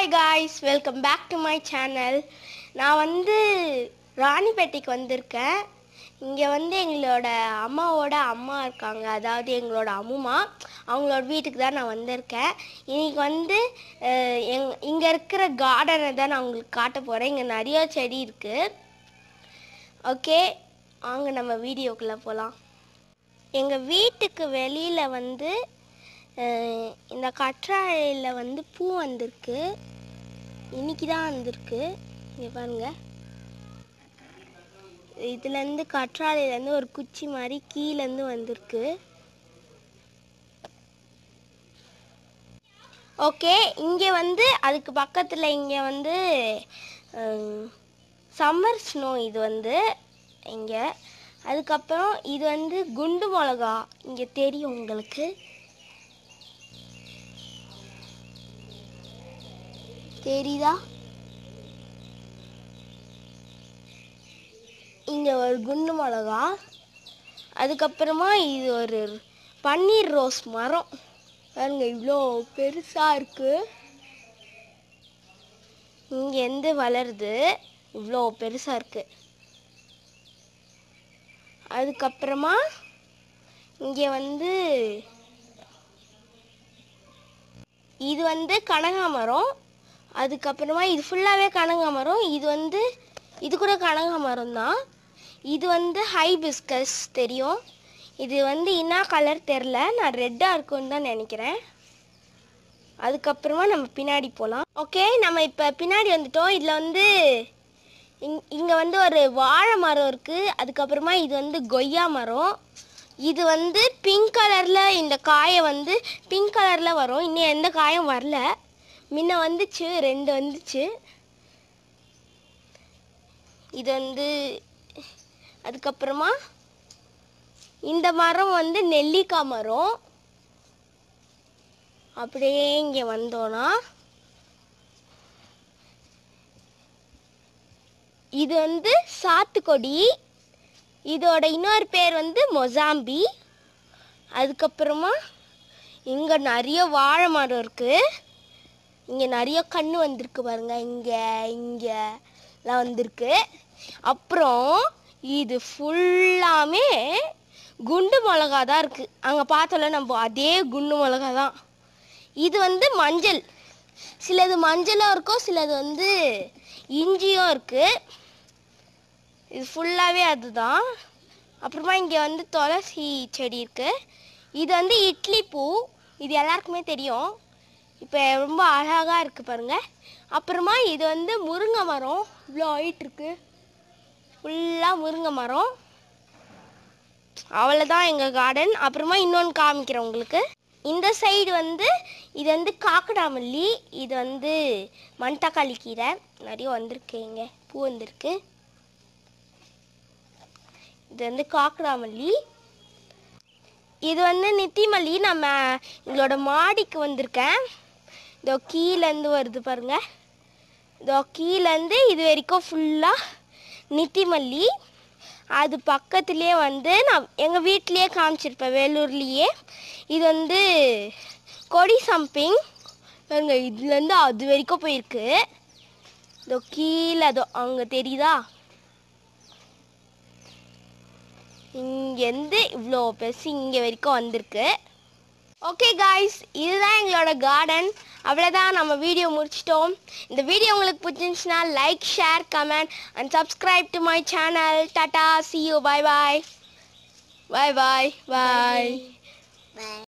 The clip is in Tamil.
hi guys welcome back to my channel நான் வந்து ராணிப்பேட்டைக்கு வந்திருக்கேன் இங்கே வந்து எங்களோட அம்மாவோட அம்மா இருக்காங்க அதாவது எங்களோட அம்மா அவங்களோட வீட்டுக்கு தான் நான் வந்திருக்கேன் இன்றைக்கி வந்து எங் இங்கே இருக்கிற கார்டனை தான் நான் உங்களுக்கு காட்ட போகிறேன் இங்கே நிறைய செடி இருக்குது ஓகே வாங்க நம்ம வீடியோக்குள்ளே போகலாம் எங்கள் வீட்டுக்கு வெளியில் வந்து இந்த கற்றாழையில் வந்து பூ வந்திருக்கு இன்னைக்கு தான் வந்திருக்கு இங்கே பாருங்கள் இதுலேருந்து கற்றாழையிலேருந்து ஒரு குச்சி மாதிரி கீழேருந்து வந்திருக்கு ஓகே இங்கே வந்து அதுக்கு பக்கத்தில் இங்கே வந்து சம்மர் ஸ்னோ இது வந்து இங்கே அதுக்கப்புறம் இது வந்து குண்டு மிளகா இங்கே தெரியும் உங்களுக்கு தெரியுதா இங்கே ஒரு குண்டு மிளகா அதுக்கப்புறமா இது ஒரு பன்னீர் ரோஸ் மரம் பாருங்க இவ்வளோ பெருசாக இருக்குது இங்கேருந்து வளருது இவ்வளோ பெருசாக இருக்குது அதுக்கப்புறமா இங்கே வந்து இது வந்து கனகாமரம் அதுக்கப்புறமா இது ஃபுல்லாகவே கனகாமரம் மரம் இது வந்து இது கூட கனகாமரம் மரம் தான் இது வந்து ஹை பிஸ்கஸ் தெரியும் இது வந்து என்ன கலர் தெரில நான் ரெட்டாக இருக்கும்னு தான் நினைக்கிறேன் அதுக்கப்புறமா நம்ம பின்னாடி போகலாம் ஓகே நம்ம இப்போ பின்னாடி வந்துட்டோம் இதில் வந்து இங் இங்கே வந்து ஒரு வாழை மரம் இருக்குது அதுக்கப்புறமா இது வந்து கொய்யா மரம் இது வந்து பிங்க் கலரில் இந்த காயை வந்து பிங்க் கலரில் வரும் இன்னும் எந்த காயும் வரல முன்ன வந்துச்சு ரெண்டு வந்துச்சு இது வந்து அதுக்கப்புறமா இந்த மரம் வந்து நெல்லிக்காய் மரம் அப்படியே இங்கே வந்தோன்னா இது வந்து சாத்துக்கொடி இதோட இன்னொரு பேர் வந்து மொசாம்பி அதுக்கப்புறமா இங்கே நிறைய வாழை மரம் இருக்குது இங்கே நிறைய கண் வந்திருக்கு பாருங்க இங்கே இங்கெல்லாம் வந்திருக்கு அப்புறம் இது ஃபுல்லாமே குண்டு மிளகா தான் இருக்குது அங்கே பார்த்தோம்ல நம்ம அதே குண்டு மிளகா தான் இது வந்து மஞ்சள் சிலது மஞ்சளும் இருக்கும் சிலது வந்து இஞ்சியும் இருக்குது இது ஃபுல்லாகவே அதுதான் அப்புறமா இங்கே வந்து துளசி செடி இருக்குது இது வந்து இட்லி பூ இது எல்லாருக்குமே தெரியும் இப்போ ரொம்ப அழகாக இருக்குது பாருங்கள் அப்புறமா இது வந்து முருங்கை மரம் இவ்வளோ ஆயிட்டுருக்கு ஃபுல்லாக முருங்கை மரம் அவ்வளோதான் எங்கள் கார்டன் அப்புறமா இன்னொன்று காமிக்கிறேன் உங்களுக்கு இந்த சைடு வந்து இது வந்து காக்கடாமல்லி இது வந்து மண் தக்காளி கீரை நிறைய வந்திருக்கு இங்கே பூ வந்திருக்கு இது வந்து காக்கடாமல்லி இது வந்து நித்திமல்லி நம்ம எங்களோட மாடிக்கு வந்திருக்கேன் இதோ கீழேருந்து வருது பாருங்கள் இதோ கீழேருந்து இது வரைக்கும் ஃபுல்லாக நித்திமல்லி அது பக்கத்துலேயே வந்து நான் எங்கள் வீட்லேயே காமிச்சிருப்பேன் வேலூர்லேயே இது வந்து கொடி சம்பிங் பாருங்க இதுலேருந்து அது வரைக்கும் போயிருக்கு இதோ கீழே அதோ அங்கே தெரியுதா இங்கேருந்து இவ்வளோ பெருசு இங்கே வரைக்கும் வந்திருக்கு ஓகே காய்ஸ் இதுதான் எங்களோட கார்டன் அவ்வளோதான் நம்ம வீடியோ முடிச்சிட்டோம் இந்த வீடியோ உங்களுக்கு பிடிச்சிருந்துச்சுன்னா like share comment and subscribe to my channel tata see you bye bye bye bye bye